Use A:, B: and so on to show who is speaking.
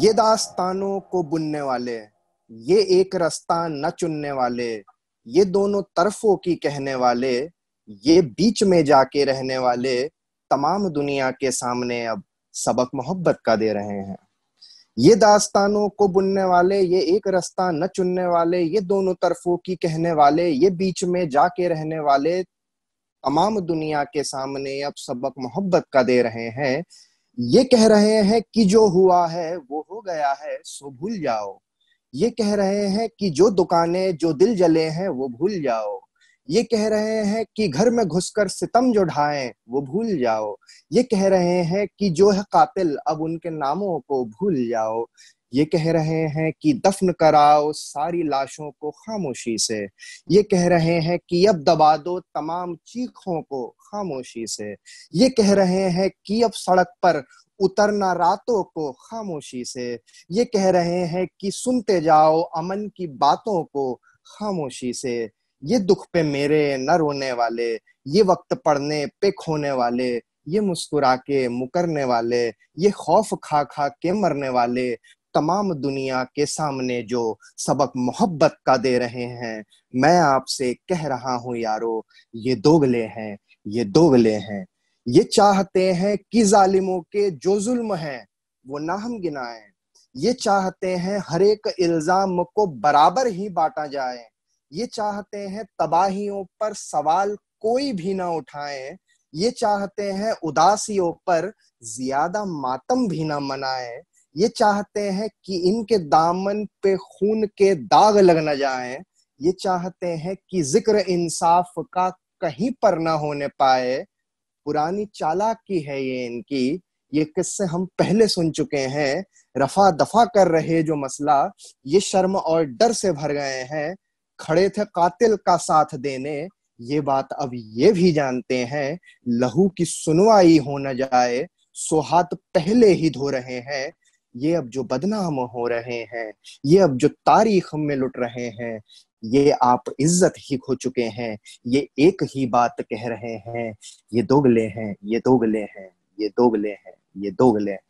A: ये दास्तानों को बुनने वाले ये एक रास्ता न चुनने वाले ये दोनों तरफों की कहने वाले ये बीच में जाके रहने वाले तमाम दुनिया के सामने अब सबक मोहब्बत का दे रहे हैं ये दास्तानों को बुनने वाले ये एक रास्ता न चुनने वाले ये दोनों तरफों की कहने वाले ये बीच में जाके रहने वाले तमाम दुनिया के सामने अब सबक मोहब्बत का दे रहे हैं ये कह रहे हैं कि जो हुआ है वो गया है सो भूल जाओ ये कह रहे हैं कि जो दुकानें जो दिल जले हैं वो भूल जाओ ये कह रहे हैं कि घर में घुसकर सितम जो ढाए वो भूल जाओ ये कह रहे हैं कि जो है कातिल अब उनके नामों को भूल जाओ ये कह रहे हैं कि दफन कराओ सारी लाशों को खामोशी से ये कह रहे हैं कि अब दबा दो तमाम चीखों को खामोशी से ये कह रहे हैं कि अब सड़क पर उतरना रातों को खामोशी से ये कह रहे हैं कि सुनते जाओ अमन की बातों को खामोशी से ये दुख पे मेरे न रोने वाले ये वक्त पड़ने पे खोने वाले ये मुस्कुरा के मुकरने वाले ये खौफ खा खा के मरने वाले तमाम दुनिया के सामने जो सबक मोहब्बत का दे रहे हैं मैं आपसे कह रहा हूं यारो ये दोगले हैं ये दोगले हैं ये चाहते हैं कि जालिमों के जो जुल्म है वो ना हम गिनाए ये चाहते हैं हर एक इल्जाम को बराबर ही बांटा जाए ये चाहते हैं तबाहियों पर सवाल कोई भी ना उठाए ये चाहते हैं उदासियों पर ज्यादा मातम भी ना मनाए ये चाहते हैं कि इनके दामन पे खून के दाग लग ना जाए ये चाहते हैं कि जिक्र इंसाफ का कहीं पर ना होने पाए पुरानी चालाकी है ये इनकी ये किस्से हम पहले सुन चुके हैं रफा दफा कर रहे जो मसला ये शर्म और डर से भर गए हैं खड़े थे कातिल का साथ देने ये बात अब ये भी जानते हैं लहू की सुनवाई हो न जाए सोहात पहले ही धो रहे हैं ये अब जो बदनाम हो रहे हैं ये अब जो तारीख में लुट रहे हैं ये आप इज्जत ही खो चुके हैं ये एक ही बात कह रहे हैं ये दोगले हैं ये दोगले हैं ये दोगले हैं ये दोगले हैं